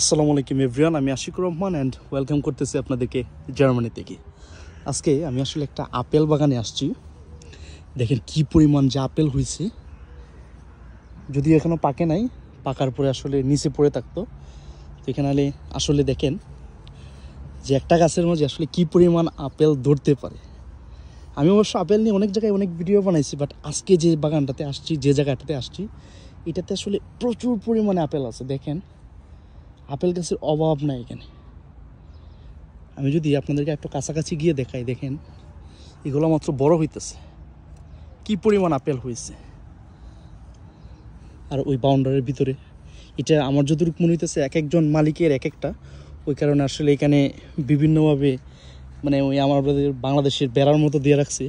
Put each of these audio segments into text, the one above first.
আসসালামু আলাইকুম এভরিওয়ান আমি আশিকুর রহমান অ্যান্ড ওয়েলকাম করতেছি আপনাদেরকে জার্মানি থেকে আজকে আমি আসলে একটা আপেল বাগানে আসছি দেখেন কি পরিমাণ যে আপেল হয়েছে যদি এখনও পাকে নাই পাকার পরে আসলে নিচে পড়ে থাকতো তো এখানে আসলে দেখেন যে একটা গাছের মধ্যে আসলে কি পরিমাণ আপেল ধরতে পারে আমি অবশ্য আপেল নিয়ে অনেক জায়গায় অনেক ভিডিও বানাইছি বাট আজকে যে বাগানটাতে আসছি যে জায়গাটাতে আসছি এটাতে আসলে প্রচুর পরিমাণে আপেল আছে দেখেন আপেল গাছের অভাব নাই এখানে আমি যদি আপনাদেরকে একটু কাছাকাছি গিয়ে দেখাই দেখেন এগুলো মাত্র বড় হইতেছে কি পরিমাণ আপেল হয়েছে আর ওই বাউন্ডারির ভিতরে এটা আমার যতটুকু মনে হইতেছে এক একজন মালিকের এক একটা ওই কারণে আসলে এখানে বিভিন্নভাবে মানে ওই আমাদের বাংলাদেশের বেড়ার মতো দিয়ে রাখছে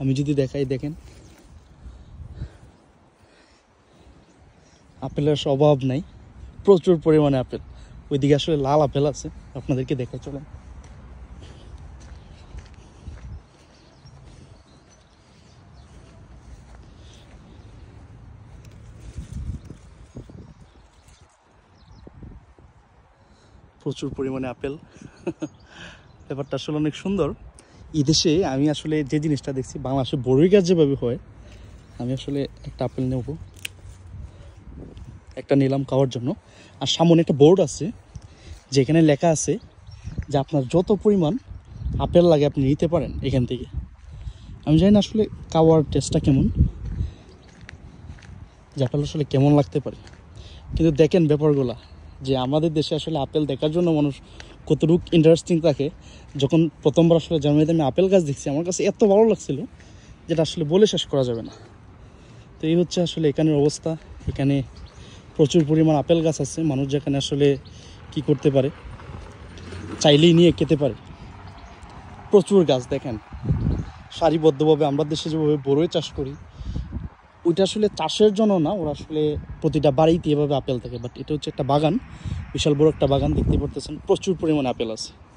আমি যদি দেখাই দেখেন আপেলের অভাব নাই প্রচুর পরিমাণে আপেল ওইদিকে আসলে লাল আপেল আছে আপনাদেরকে দেখে চলেন প্রচুর পরিমাণে আপেল ব্যাপারটা আসলে অনেক সুন্দর এদেশে আমি আসলে যে জিনিসটা দেখছি বাংলাদেশে বড়ই গাছ যেভাবে হয় আমি আসলে একটা আপেল নেবো একটা নিলাম খাওয়ার জন্য আর সামনে একটা বোর্ড আছে যেখানে লেখা আছে যে আপনার যত পরিমাণ আপেল লাগে আপনি নিতে পারেন এখান থেকে আমি জানি না আসলে কাওয়ার টেস্টটা কেমন যে আপেল আসলে কেমন লাগতে পারে কিন্তু দেখেন ব্যাপারগুলা যে আমাদের দেশে আসলে আপেল দেখার জন্য মানুষ কতটুক ইন্টারেস্টিং থাকে যখন প্রথমবার আসলে জার্মানিতে আমি আপেল গাছ দেখছি আমার কাছে এত ভালো লাগছিল যেটা আসলে বলে শেষ করা যাবে না তো এই হচ্ছে আসলে এখানের অবস্থা এখানে প্রচুর পরিমাণ আপেল গাছ আছে মানুষ যেখানে আসলে কি করতে পারে চাইলেই নিয়ে খেতে পারে প্রচুর গাছ দেখেন সারিবদ্ধভাবে আমরা দেশে যেভাবে বড়োই চাষ করি ওইটা আসলে চাষের জন্য না ওরা আসলে প্রতিটা বাড়িতে এভাবে আপেল থাকে বাট এটা হচ্ছে একটা বাগান বিশাল বড় একটা বাগান দেখতে পারতেছেন প্রচুর পরিমাণে আপেল আছে